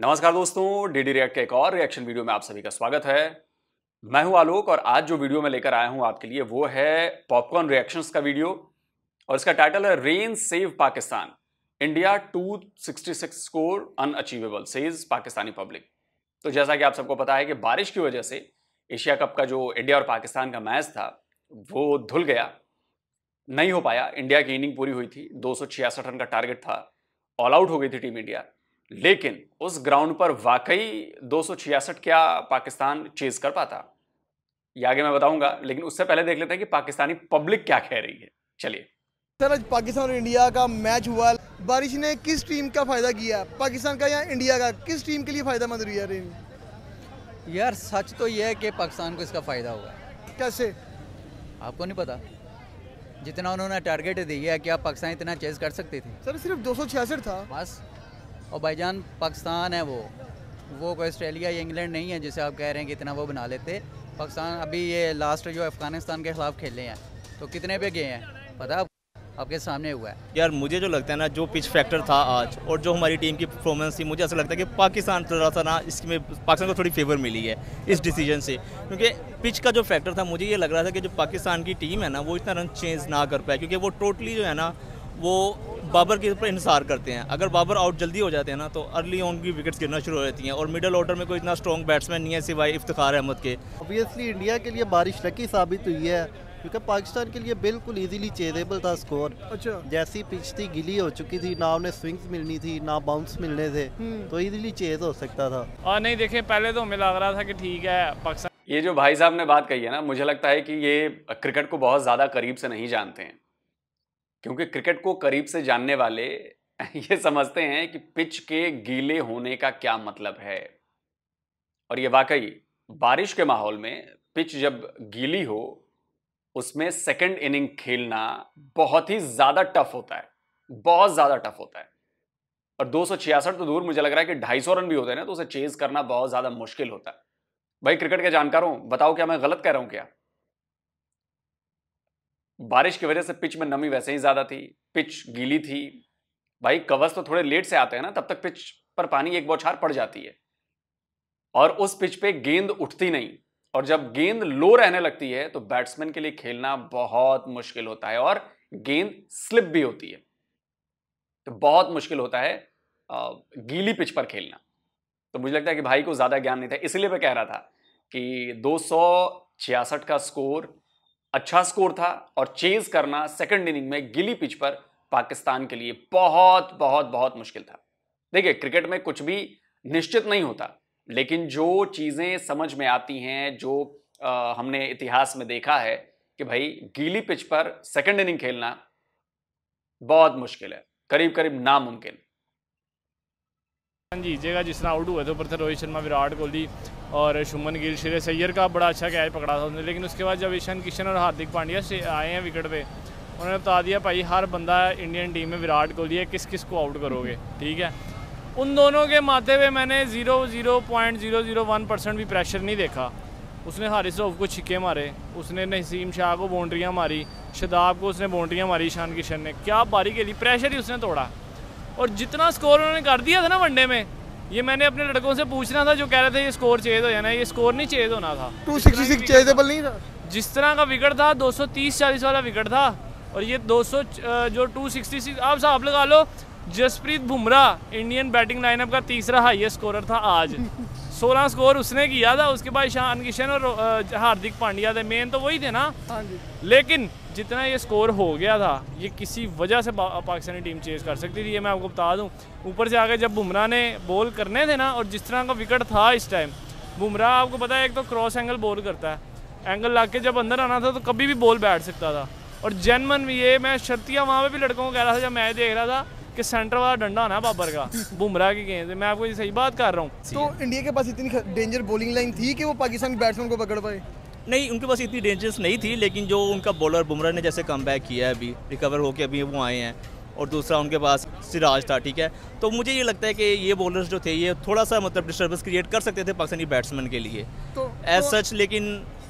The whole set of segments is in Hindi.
नमस्कार दोस्तों डीडी रिएक्ट के एक और रिएक्शन वीडियो में आप सभी का स्वागत है मैं हूं आलोक और आज जो वीडियो मैं लेकर आया हूं आपके लिए वो है पॉपकॉर्न रिएक्शंस का वीडियो और इसका टाइटल है rain save Pakistan India 266 score unachievable says Pakistani public तो जैसा कि आप सबको पता है कि बारिश की वजह से एशिया कप का जो इंडिया और पाकिस्तान का मैच था वो धुल गया नहीं हो पाया इंडिया की इनिंग पूरी हुई थी दो रन का टारगेट था ऑल आउट हो गई थी टीम इंडिया लेकिन उस ग्राउंड पर वाकई दो क्या पाकिस्तान चेज कर पाता ये आगे मैं बताऊंगा लेकिन उससे पहले देख लेते हैं कि पाकिस्तानी पब्लिक क्या कह रही है चलिए सर आज पाकिस्तान और इंडिया का मैच हुआ बारिश ने किस टीम का फ़ायदा किया पाकिस्तान का या इंडिया का किस टीम के लिए फ़ायदा मंद रही है यार सच तो यह है कि पाकिस्तान को इसका फ़ायदा हुआ कैसे आपको नहीं पता जितना उन्होंने टारगेट दिया क्या पाकिस्तान इतना चेज कर सकते थे सर सिर्फ दो था बस और भाईजान पाकिस्तान है वो वो कोई ऑस्ट्रेलिया या इंग्लैंड नहीं है जिसे आप कह रहे हैं कि इतना वो बना लेते पाकिस्तान अभी ये लास्ट जो अफगानिस्तान के खिलाफ खेले हैं तो कितने पे गए हैं पता आप आपके सामने हुआ है यार मुझे जो लगता है ना जो पिच फैक्टर था आज और जो हमारी टीम की परफॉर्मेंस थी मुझे ऐसा लगता है कि पाकिस्तान थोड़ा सा ना इसमें पाकिस्तान को थोड़ी फेवर मिली है इस डिसीजन से क्योंकि पिच का जो फैक्टर था मुझे ये लग रहा था कि जो पाकिस्तान की टीम है ना वो इतना रन चेंज ना कर पाए क्योंकि वो टोटली जो है ना वो बाबर के ऊपर इंसार करते हैं अगर बाबर आउट जल्दी हो जाते हैं ना तो अर्ली ऑन की विकेट्स गिरना शुरू हो जाती हैं और मिडल ऑर्डर में कोई इतना स्ट्रॉन्ग बैट्समैन नहीं है सिवाय इफ्तार अहमद के ऑब्वियसली इंडिया के लिए बारिश लकी साबित हुई है क्योंकि पाकिस्तान के लिए बिल्कुल ईजिली चेजेबल था स्कोर अच्छा जैसी पिच थी गिली हो चुकी थी ना उन्हें स्विंग्स मिलनी थी ना बाउंस मिलने थे हम्म। तो ईजिली चेज हो सकता था और हाँ, नहीं देखे पहले तो हमें लग रहा था कि ठीक है पाकिस्तान ये जो भाई साहब ने बात कही है ना मुझे लगता है कि ये क्रिकेट को बहुत ज़्यादा करीब से नहीं जानते हैं क्योंकि क्रिकेट को करीब से जानने वाले ये समझते हैं कि पिच के गीले होने का क्या मतलब है और ये वाकई बारिश के माहौल में पिच जब गीली हो उसमें सेकंड इनिंग खेलना बहुत ही ज़्यादा टफ होता है बहुत ज़्यादा टफ होता है और दो तो दूर मुझे लग रहा है कि ढाई रन भी होते हैं ना तो उसे चेज करना बहुत ज़्यादा मुश्किल होता है भाई क्रिकेट के जानकार हूँ बताओ क्या मैं गलत कह रहा हूँ क्या बारिश की वजह से पिच में नमी वैसे ही ज़्यादा थी पिच गीली थी भाई कवर्स तो थोड़े लेट से आते हैं ना तब तक पिच पर पानी एक बौछार पड़ जाती है और उस पिच पे गेंद उठती नहीं और जब गेंद लो रहने लगती है तो बैट्समैन के लिए खेलना बहुत मुश्किल होता है और गेंद स्लिप भी होती है तो बहुत मुश्किल होता है गीली पिच पर खेलना तो मुझे लगता है कि भाई को ज़्यादा ज्ञान नहीं था इसलिए मैं कह रहा था कि दो का स्कोर अच्छा स्कोर था और चेज करना सेकंड इनिंग में गिली पिच पर पाकिस्तान के लिए बहुत बहुत बहुत मुश्किल था देखिए क्रिकेट में कुछ भी निश्चित नहीं होता लेकिन जो चीज़ें समझ में आती हैं जो आ, हमने इतिहास में देखा है कि भाई गीली पिच पर सेकंड इनिंग खेलना बहुत मुश्किल है करीब करीब नामुमकिन जीतेगा जिस तरह आउट हुए थे ऊपर थे रोहित शर्मा विराट कोहली और शुमन गिल श्रेय सैयर का बड़ा अच्छा कैच पकड़ा था उसने लेकिन उसके बाद जब ईशान किशन और हार्दिक पांड्या से आए हैं विकेट पे उन्होंने बता दिया भाई हर बंदा इंडियन टीम में विराट कोहली है किस किस को आउट करोगे ठीक है उन दोनों के माथे पे मैंने zero zero point zero zero one percent भी प्रेशर नहीं देखा उसने हारिस रऊफ़ को छिक्के मारे उसने नसीम शाह को बाउंड्रियाँ मारी शदाब को उसने बाउंड्रियाँ मारी ईशान किशन ने क्या बारी के लिए प्रेशर ही उसने तोड़ा और जितना स्कोर उन्होंने कर दिया था ना वनडे में ये मैंने अपने लड़कों से पूछना था जो कह रहे थे ये स्कोर चेज हो जाना ये स्कोर नहीं चेज होना था टू सिक्सटी सिक्स चेजेबल नहीं था जिस तरह का विकेट था 230 चालीस वाला विकेट था और ये 200 जो 266 आप साहब लगा लो Jasprit Bumrah Indian batting lineup का तीसरा हाईएस्ट स्कोरर था आज सोलह स्कोर उसने किया था उसके बाद शान किशन और हार्दिक पांड्या थे मेन तो वही थे ना हाँ जी लेकिन जितना ये स्कोर हो गया था ये किसी वजह से पाकिस्तानी टीम चेज कर सकती थी ये मैं आपको बता दूं ऊपर से आगे जब बुमराह ने बॉल करने थे ना और जिस तरह का विकेट था इस टाइम बुमराह आपको पता है एक तो क्रॉस एंगल बॉल करता है एंगल ला के जब अंदर आना था तो कभी भी बॉल बैठ सकता था और जनमन ये मैं शर्तियाँ वहाँ पर भी लड़कों को कह रहा था जब मैच देख रहा था कि सेंटर वाला डंडा ना बाबर का बुमरा की गेंद मैं आपको सही बात कर रहा हूँ तो इंडिया के पास इतनी डेंजर बॉलिंग लाइन थी कि वो पाकिस्तान बैट्समैन को पकड़ पाए नहीं उनके पास इतनी डेंजरस नहीं थी लेकिन जो उनका बॉलर बुमराह ने जैसे कम किया है अभी रिकवर होकर अभी वो आए हैं और दूसरा उनके पास सिराज था ठीक है तो मुझे ये लगता है कि ये बॉलर्स जो थे ये थोड़ा सा मतलब डिस्टर्बेंस क्रिएट कर सकते थे पाकिस्तानी बैट्समैन के लिए तो एज सच तो- लेकिन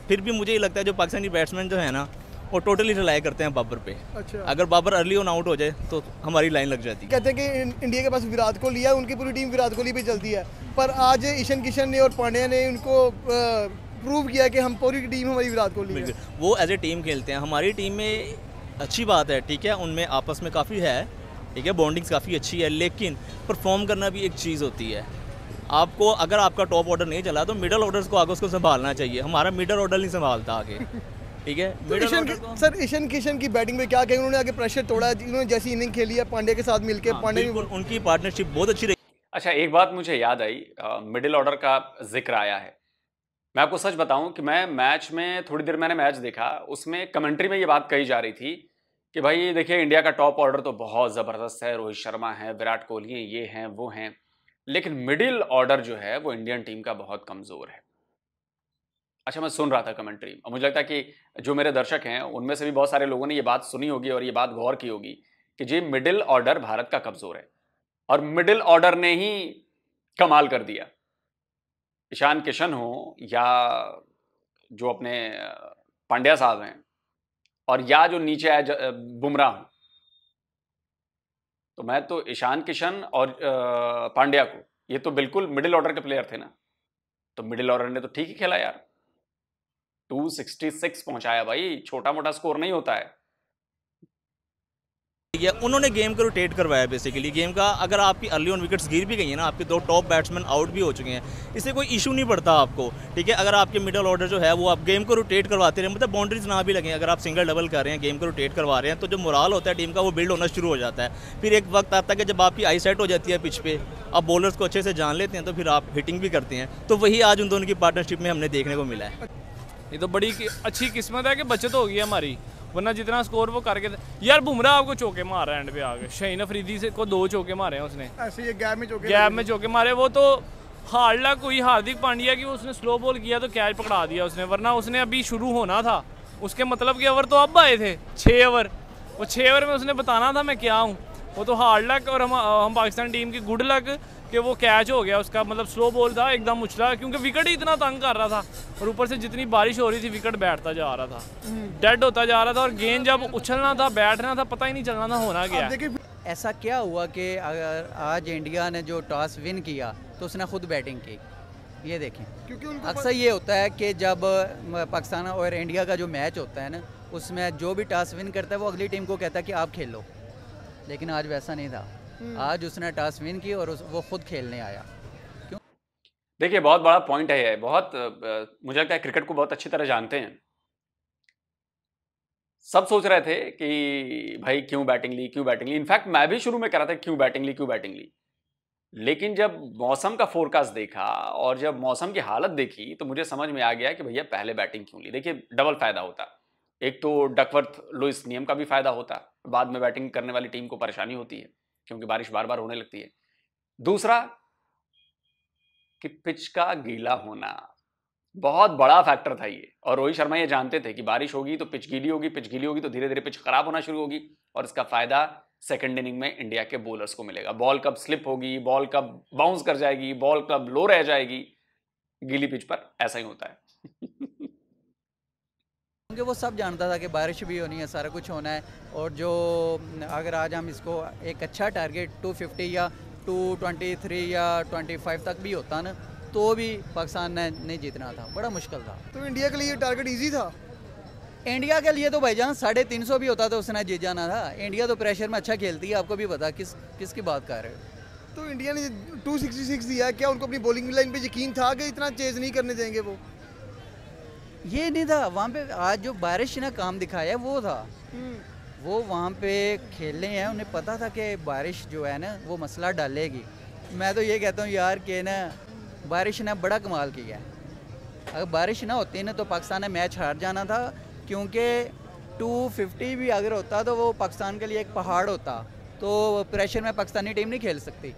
फिर भी मुझे ये लगता है जो पाकिस्तानी बैट्समैन जो है ना और टोटली रिलाई करते हैं बाबर पे अच्छा अगर बाबर अर्ली ऑन आउट हो जाए तो हमारी लाइन लग जाती है कहते हैं कि इंडिया के पास विराट कोहली है उनकी पूरी टीम विराट कोहली पे चलती है पर आज ईशन किशन ने और पांड्या ने उनको प्रूव किया कि हम पूरी टीम हमारी विराट कोहली है वो एज ए टीम खेलते हैं हमारी टीम में अच्छी बात है ठीक है उनमें आपस में काफ़ी है ठीक है बॉन्डिंग्स काफ़ी अच्छी है लेकिन परफॉर्म करना भी एक चीज़ होती है आपको अगर आपका टॉप ऑर्डर नहीं चला तो मिडल ऑर्डर्स को आगे उसको संभालना चाहिए हमारा मिडल ऑर्डर नहीं संभालता आगे ठीक है ईशान सर ईशन किशन की बैटिंग में क्या कहेंगे उन्होंने आगे प्रेशर तोड़ा उन्होंने जैसी इनिंग खेली है पांडे के साथ मिलकर हाँ, पांडे उनकी पार्टनरशिप बहुत अच्छी रही अच्छा एक बात मुझे याद आई मिडिल ऑर्डर का जिक्र आया है मैं आपको सच बताऊं कि मैं मैच में थोड़ी देर मैंने मैच देखा उसमें कमेंट्री में ये बात कही जा रही थी कि भाई देखिए इंडिया का टॉप ऑर्डर तो बहुत ज़बरदस्त है रोहित शर्मा है विराट कोहली है ये हैं वो हैं लेकिन मिडिल ऑर्डर जो है वो इंडियन टीम का बहुत कमज़ोर है अच्छा मैं सुन रहा था कमेंट्री और मुझे लगता है कि जो मेरे दर्शक हैं उनमें से भी बहुत सारे लोगों ने ये बात सुनी होगी और ये बात गौर की होगी कि जी मिडिल ऑर्डर भारत का कमज़ोर है और मिडिल ऑर्डर ने ही कमाल कर दिया ईशान किशन हो या जो अपने पांड्या साहब हैं और या जो नीचे आए बुमराह हों तो मैं तो ईशान किशन और पांड्या को ये तो बिल्कुल मिडिल ऑर्डर के प्लेयर थे ना तो मिडिल ऑर्डर ने तो ठीक ही खेला यार 266 पहुंचाया भाई छोटा मोटा स्कोर नहीं होता है गया उन्होंने गेम को रोटेट करवाया बेसिकली गेम का अगर आपकी अर्ली ऑन विकेट्स गिर भी गई है ना आपके दो टॉप बैट्समैन आउट भी हो चुके हैं इससे कोई इशू नहीं पड़ता आपको ठीक है अगर आपके मिडल ऑर्डर जो है वो आप गेम को रोटेट करवाते रहे मतलब बाउंड्रीज ना भी लगें अगर आप सिंगल डबल कर रहे हैं गेम को रोटेट करवा रहे हैं तो जो मोरल होता है टीम का वो बिल्ड होना शुरू हो जाता है फिर एक वक्त आता है कि जब आपकी आई सेट हो जाती है पिच पे आप बॉलर्स को अच्छे से जान लेते हैं तो फिर आप हिटिंग भी करते हैं तो वही आज उन दोनों की पार्टनरशिप में हमने देखने को मिला है ये तो बड़ी कि, अच्छी किस्मत है कि बचत होगी हमारी वरना जितना स्कोर वो करके यार बुमराह आपको चौके मार रहा है एंड पे आगे शहीन अफरीदी से को दो चौके मारे हैं उसने ऐसे ये गैप में चौके गैप में चौके मारे वो तो हार्ड लक हुई हार्दिक पांड्या की उसने स्लो बॉल किया तो कैच पकड़ा दिया उसने वरना उसने अभी शुरू होना था उसके मतलब के ओवर तो अब आए थे छः ओवर वो छः ओवर में उसने बताना था मैं क्या हूँ वो तो हार्ड लक और हम हम पाकिस्तान टीम की गुड लक कि वो कैच हो गया उसका मतलब स्लो बॉल था एकदम उछला क्योंकि विकेट ही इतना तंग कर रहा था और ऊपर से जितनी बारिश हो रही थी विकेट बैठता जा रहा था डेड हम्म। होता जा रहा था और गेंद जब उछलना था बैठना था पता ही नहीं चलना था होना क्या ऐसा क्या हुआ कि अगर आज इंडिया ने जो टॉस विन किया तो उसने खुद बैटिंग की ये देखें क्योंकि अक्सर ये होता है कि जब पाकिस्तान और इंडिया का जो मैच होता है ना उसमें जो भी टॉस विन करता है वो अगली टीम को कहता है कि आप खेलो लेकिन आज वैसा नहीं था हम्म। आज उसने टॉस विन की और वो खुद खेलने आया देखिए बहुत बड़ा पॉइंट है ये बहुत मुझे लगता है क्रिकेट को बहुत अच्छी तरह जानते हैं सब सोच रहे थे कि भाई क्यों बैटिंग ली क्यों बैटिंग ली इनफैक्ट मैं भी शुरू में कह रहा था क्यों बैटिंग ली क्यों बैटिंग ली लेकिन जब मौसम का फोरकास्ट देखा और जब मौसम की हालत देखी तो मुझे समझ में आ गया कि भैया पहले बैटिंग क्यों ली देखिए डबल फायदा होता एक तो डकवर्थ लुइस नियम का भी फायदा होता बाद में बैटिंग करने वाली टीम को परेशानी होती है क्योंकि बारिश बार बार होने लगती है दूसरा कि पिच का गीला होना बहुत बड़ा फैक्टर था ये और रोहित शर्मा ये जानते थे कि बारिश होगी तो पिच गीली होगी पिच गीली होगी तो धीरे धीरे पिच खराब होना शुरू होगी और इसका फायदा सेकेंड इनिंग में इंडिया के बॉलर्स को मिलेगा बॉल कब स्लिप होगी बॉल कब बाउंस कर जाएगी बॉल कब लो रह जाएगी गीली पिच पर ऐसा ही होता है क्योंकि वो सब जानता था कि बारिश भी होनी है सारा कुछ होना है और जो अगर आज हम इसको एक अच्छा टारगेट 250 या 223 या 25 तक भी होता ना तो भी पाकिस्तान ने नहीं जीतना था बड़ा मुश्किल था तो इंडिया के लिए टारगेट ईजी था इंडिया के लिए तो भाई जान साढ़े तीन सौ भी होता तो उसने जीत जाना था इंडिया तो प्रेशर में अच्छा खेलती है आपको भी पता किस किसकी बात कर रहे हो तो इंडिया ने 266 दिया क्या उनको अपनी बॉलिंग लाइन पे यकीन था कि इतना चेज नहीं करने देंगे वो ये नहीं था वहाँ पे आज जो बारिश ने काम दिखाया वो था हम्म। वो वहाँ पे खेलने हैं उन्हें पता था कि बारिश जो है ना वो मसला डालेगी मैं तो ये कहता हूँ यार कि ना बारिश ने बड़ा कमाल किया है अगर बारिश ना होती ना तो पाकिस्तान ने मैच हार जाना था क्योंकि 250 भी अगर होता तो वो पाकिस्तान के लिए एक पहाड़ होता तो प्रेशर में पाकिस्तानी टीम नहीं खेल सकती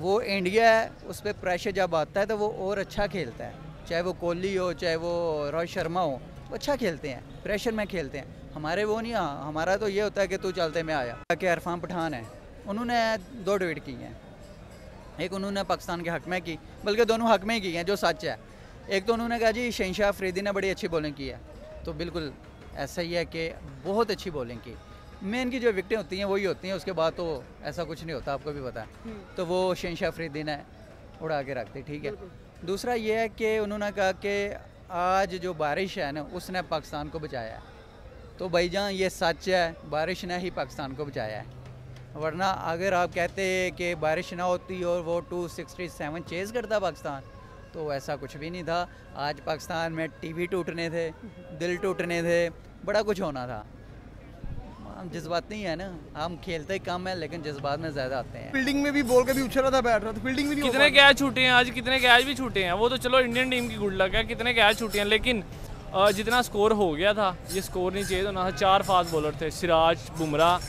वो इंडिया है उस पर प्रेशर जब आता है तो वो और अच्छा खेलता है चाहे वो कोहली हो चाहे वो रोहित शर्मा हो वो अच्छा खेलते हैं प्रेशर में खेलते हैं हमारे वो नहीं हाँ, हमारा तो ये होता है कि तू चलते में आया कि अरफान पठान है उन्होंने दो ट्वीट की हैं एक उन्होंने पाकिस्तान के हक में की बल्कि दोनों हक में ही की हैं जो सच है एक तो उन्होंने कहा जी शहशाह अफरीदी ने बड़ी अच्छी बॉलिंग की है तो बिल्कुल ऐसा ही है कि बहुत अच्छी बॉलिंग की मेन की जो विकटें होती हैं वही होती हैं उसके बाद तो ऐसा कुछ नहीं होता आपको भी पता है हम्म। तो वो शहशाह अफरीदी ने उड़ा के रखते ठीक है दूसरा ये है कि उन्होंने कहा कि आज जो बारिश है ना उसने पाकिस्तान को बचाया है तो जान ये सच है बारिश ने ही पाकिस्तान को बचाया है वरना अगर आप कहते हैं कि बारिश ना होती और वो 267 चेज़ करता पाकिस्तान तो ऐसा कुछ भी नहीं था आज पाकिस्तान में टीवी टूटने थे दिल टूटने थे बड़ा कुछ होना था हम जज्बात नहीं है ना हम खेलते ही कम है लेकिन जज्बात में ज्यादा आते हैं फील्डिंग में भी बॉल कभी उछल रहा था बैठ रहा था फील्डिंग में कितने कैच छूटे हैं आज कितने कैच भी छूटे हैं वो तो चलो इंडियन टीम की गुड लक है कितने कैच छूटे हैं लेकिन जितना स्कोर हो गया था ये स्कोर नहीं चाहिए होना तो था चार फास्ट बॉलर थे सिराज बुमराह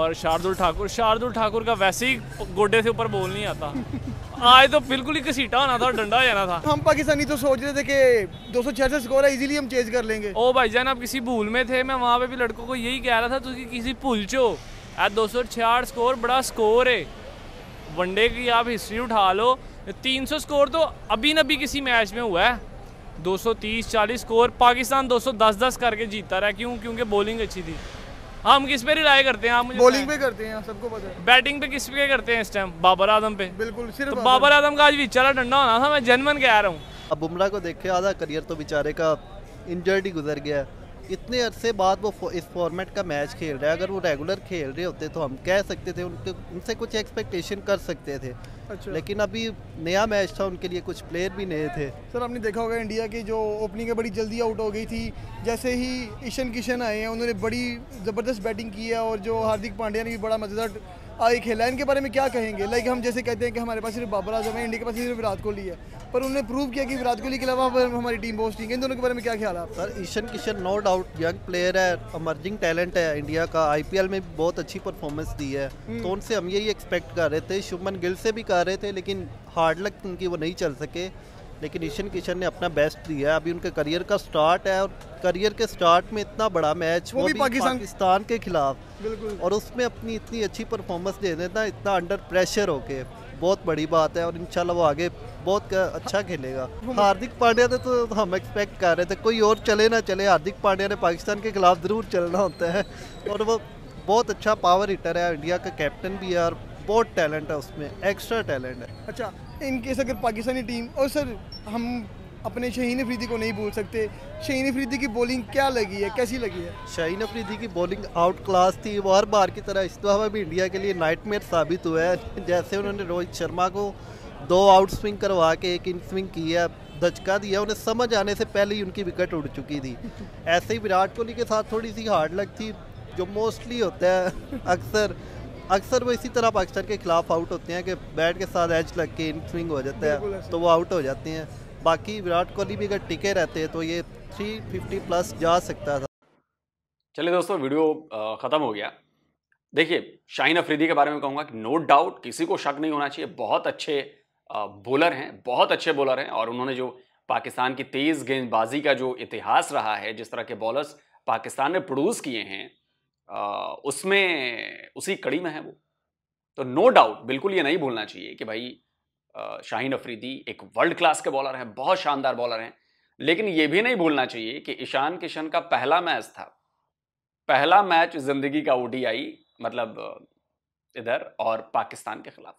और शार्दुल ठाकुर शार्दुल ठाकुर का वैसे ही गोडे से ऊपर बॉल नहीं आता आज तो बिल्कुल ही घसीटा होना था डंडा हो जाना था हम पाकिस्तानी तो सोच रहे थे कि दो सौ छियासठ स्कोर है इजीली हम चेज कर लेंगे ओ भाई जान आप किसी भूल में थे मैं वहाँ पे भी लड़कों को यही कह रहा था तुझकी किसी भूल चो आज दो सौ छियाठ स्कोर बड़ा स्कोर है वनडे की आप हिस्ट्री उठा लो तीन सौ स्कोर तो अभी नबी किसी मैच में हुआ है दो सौ तीस चालीस स्कोर पाकिस्तान दो सौ दस दस करके जीता रहा क्यों क्योंकि बॉलिंग अच्छी थी हम किस पे रिलाई करते हैं आप मुझे बॉलिंग पे करते हैं सबको पता है बैटिंग पे किस पे करते हैं इस टाइम बाबर आजम पे बिल्कुल सिर्फ तो बाबर आजम का आज भी चला डंडा होना था मैं जनमन के आ रहा हूँ अब बुमराह को देखे आधा करियर तो बेचारे का इंजर्ड ही गुजर गया है इतने अरसे बाद वो इस फॉर्मेट का मैच खेल रहा है अगर वो रेगुलर खेल रहे होते तो हम कह सकते थे उनके उनसे कुछ एक्सपेक्टेशन कर सकते थे अच्छा। लेकिन अभी नया मैच था उनके लिए कुछ प्लेयर भी नए थे सर आपने देखा होगा इंडिया की जो ओपनिंग है बड़ी जल्दी आउट हो गई थी जैसे ही ईशन किशन आए हैं उन्होंने बड़ी ज़बरदस्त बैटिंग की है और जो हार्दिक पांड्या ने भी बड़ा मज़ेदार आई खेला इनके बारे में क्या कहेंगे लाइक हम जैसे कहते हैं कि हमारे पास सिर्फ बाबर आजम है इंडिया के पास सिर्फ विराट कोहली है पर उन्होंने प्रूव किया कि विराट कोहली के अलावा हमारी टीम बहुत ठीक है इन दोनों के बारे में क्या ख्याल है sir Ishan Kishan no doubt young player है अमर्जिंग टैलेंट है इंडिया का आईपीएल में बहुत अच्छी परफॉर्मेंस दी है हम्म। तो उनसे हम यही एक्सपेक्ट कर रहे थे शुभमन गिल से भी कर रहे थे लेकिन हार्ड लक उनकी वो नहीं चल सके लेकिन ईशन किशन ने अपना बेस्ट दिया अभी उनके करियर का स्टार्ट है और करियर के स्टार्ट में इतना बड़ा मैच वो, वो भी पाकिस्तान पाकिस्तान के खिलाफ और उसमें अपनी इतनी अच्छी परफॉर्मेंस दे देना इतना अंडर प्रेशर होके बहुत बड़ी बात है और शाला वो आगे बहुत अच्छा खेलेगा हार्दिक पांड्या ने तो हम एक्सपेक्ट कर रहे थे कोई और चले ना चले हार्दिक पांड्या ने पाकिस्तान के खिलाफ ज़रूर चलना होता है और वो बहुत अच्छा पावर हिटर है इंडिया का कैप्टन भी है और बहुत टैलेंट है उसमें एक्स्ट्रा टैलेंट है अच्छा इनकेस अगर पाकिस्तानी टीम और सर हम अपने शहीन अफरीदी को नहीं भूल सकते शहीन अफरीदी की बॉलिंग क्या लगी है कैसी लगी है शहीन अफरीदी की बॉलिंग आउट क्लास थी वो हर बार की तरह इस दफा भी इंडिया के लिए नाइटमेयर साबित हुआ है जैसे उन्होंने रोहित शर्मा को दो आउट स्विंग करवा के एक इन स्विंग की है धचका दिया उन्हें समझ आने से पहले ही उनकी विकेट उड़ चुकी थी ऐसे ही विराट कोहली के साथ थोड़ी सी हार्ड लक थी जो मोस्टली होता है अक्सर अक्सर वो इसी तरह पाकिस्तान के खिलाफ आउट होते हैं कि बैट के साथ एज लग के इन स्विंग हो जाता है तो वो आउट हो जाते हैं बाकी विराट कोहली भी अगर टिके रहते तो ये 350 प्लस जा सकता था चलिए दोस्तों वीडियो ख़त्म हो गया देखिए शाहीन अफरीदी के बारे में कहूँगा कि नो डाउट किसी को शक नहीं होना चाहिए बहुत अच्छे बॉलर हैं बहुत अच्छे बॉलर हैं और उन्होंने जो पाकिस्तान की तेज़ गेंदबाजी का जो इतिहास रहा है जिस तरह के बॉलर्स पाकिस्तान ने प्रोड्यूस किए हैं उसमें उसी कड़ी में है वो तो नो डाउट बिल्कुल ये नहीं भूलना चाहिए कि भाई शाहीन अफरीदी एक वर्ल्ड क्लास के बॉलर हैं बहुत शानदार बॉलर हैं लेकिन ये भी नहीं भूलना चाहिए कि ईशान किशन का पहला मैच था पहला मैच जिंदगी का ओडीआई मतलब इधर और पाकिस्तान के खिलाफ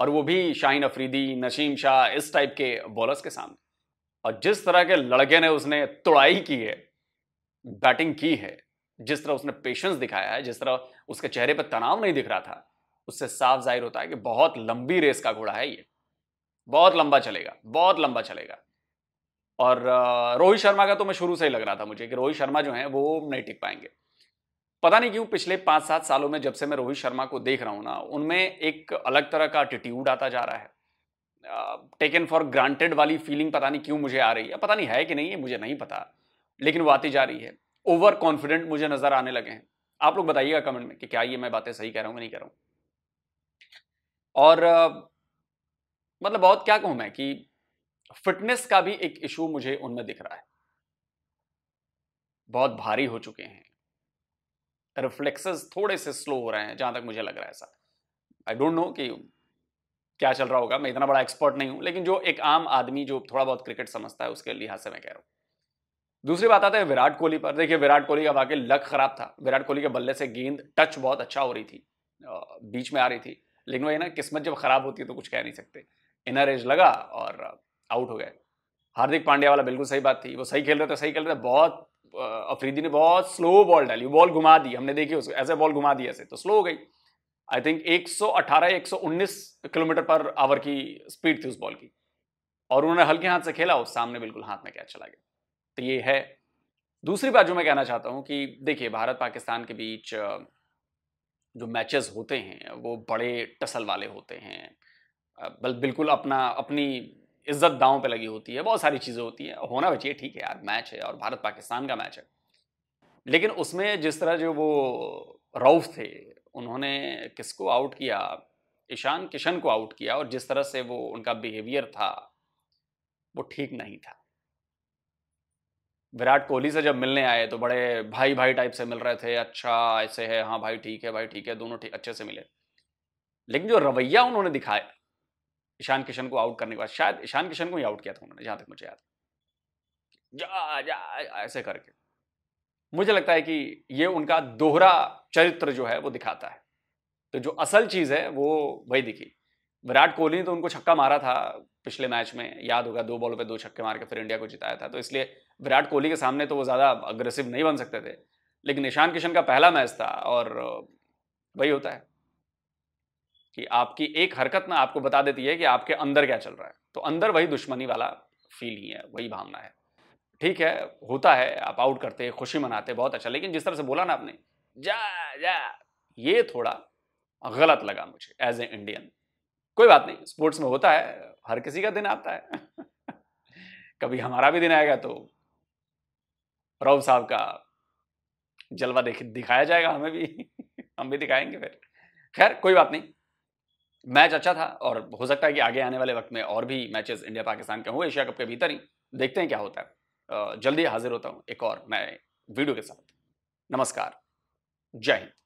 और वो भी शाहीन अफरीदी नसीम शाह इस टाइप के बॉलर्स के सामने और जिस तरह के लड़के ने उसने तोड़ाई की है बैटिंग की है जिस तरह उसने पेशेंस दिखाया है जिस तरह उसके चेहरे पर तनाव नहीं दिख रहा था उससे साफ जाहिर होता है कि बहुत लंबी रेस का घोड़ा है ये बहुत लंबा चलेगा बहुत लंबा चलेगा और रोहित शर्मा का तो मैं शुरू से ही लग रहा था मुझे कि रोहित शर्मा जो है वो नहीं टिक पाएंगे पता नहीं क्यों पिछले पांच सात सालों में जब से मैं रोहित शर्मा को देख रहा हूं ना उनमें एक अलग तरह का एटीट्यूड आता जा रहा है टेकन फॉर ग्रांटेड वाली फीलिंग पता नहीं क्यों मुझे आ रही है पता नहीं है कि नहीं है मुझे नहीं पता लेकिन वो आती जा रही है ओवर कॉन्फिडेंट मुझे नजर आने लगे हैं आप लोग बताइएगा कमेंट में कि क्या ये मैं बातें सही कह रहा हूँ कि नहीं कह रहा हूं और मतलब बहुत क्या कहूं मैं कि फिटनेस का भी एक इशू मुझे उनमें दिख रहा है बहुत भारी हो चुके हैं रिफ्लेक्सेस थोड़े से स्लो हो रहे हैं जहां तक मुझे लग रहा है ऐसा आई डोंट नो कि क्या चल रहा होगा मैं इतना बड़ा एक्सपर्ट नहीं हूं लेकिन जो एक आम आदमी जो थोड़ा बहुत क्रिकेट समझता है उसके लिहाज से मैं कह रहा हूं दूसरी बात आता है विराट कोहली पर देखिए विराट कोहली का वाकई लक खराब था विराट कोहली के बल्ले से गेंद टच बहुत अच्छा हो रही थी बीच में आ रही थी लेकिन वही ना किस्मत जब खराब होती है तो कुछ कह नहीं सकते इनर एज लगा और आउट हो गए हार्दिक पांड्या वाला बिल्कुल सही बात थी वो सही खेल रहे थे सही खेल रहे थे बहुत अफरीदी ने बहुत स्लो बॉल डाली बॉल घुमा दी हमने देखी उसको ऐसे बॉल घुमा दी ऐसे तो स्लो हो गई I think 118 119 kilometre per hour की स्पीड थी उस बॉल की और उन्होंने हल्के हाथ से खेला उस सामने बिल्कुल हाथ में कैच चला गया तो ये है दूसरी बात जो मैं कहना चाहता हूँ कि देखिए भारत पाकिस्तान के बीच जो मैचेस होते हैं वो बड़े टसल वाले होते हैं बल बिल्कुल अपना अपनी इज्जत दांव पे लगी होती है बहुत सारी चीज़ें होती हैं होना भी चाहिए ठीक है यार मैच है और भारत पाकिस्तान का मैच है लेकिन उसमें जिस तरह जो वो रऊफ थे उन्होंने किसको आउट किया ईशान किशन को आउट किया और जिस तरह से वो उनका बिहेवियर था वो ठीक नहीं था विराट कोहली से जब मिलने आए तो बड़े भाई भाई टाइप से मिल रहे थे अच्छा ऐसे है हाँ भाई ठीक है भाई ठीक है दोनों ठीक अच्छे से मिले लेकिन जो रवैया उन्होंने दिखाया ईशान किशन को आउट करने के बाद शायद ईशान किशन को ही आउट किया था उन्होंने जहाँ तक मुझे याद जा जा ऐसे करके मुझे लगता है कि ये उनका दोहरा चरित्र जो है वो दिखाता है तो जो असल चीज़ है वो वही दिखी विराट कोहली ने तो उनको छक्का मारा था पिछले मैच में याद होगा दो बॉलों पे दो छक्के मार के फिर इंडिया को जिताया था तो इसलिए विराट कोहली के सामने तो वो ज़्यादा अग्रेसिव नहीं बन सकते थे लेकिन ईशान किशन का पहला मैच था और वही होता है कि आपकी एक हरकत ना आपको बता देती है कि आपके अंदर क्या चल रहा है तो अंदर वही दुश्मनी वाला फील ही है वही भावना है ठीक है होता है आप आउट करते खुशी मनाते बहुत अच्छा लेकिन जिस तरह से बोला ना आपने जा जा ये थोड़ा गलत लगा मुझे एज ए इंडियन कोई बात नहीं स्पोर्ट्स में होता है हर किसी का दिन आता है कभी हमारा भी दिन आएगा तो रऊफ साहब का जलवा देख दिखाया जाएगा हमें भी हम भी दिखाएंगे फिर खैर कोई बात नहीं मैच अच्छा था और हो सकता है कि आगे आने वाले वक्त में और भी मैचेस इंडिया पाकिस्तान के हों एशिया कप के भीतर ही देखते हैं क्या होता है जल्दी हाजिर होता हूँ एक और मैं वीडियो के साथ नमस्कार जय हिंद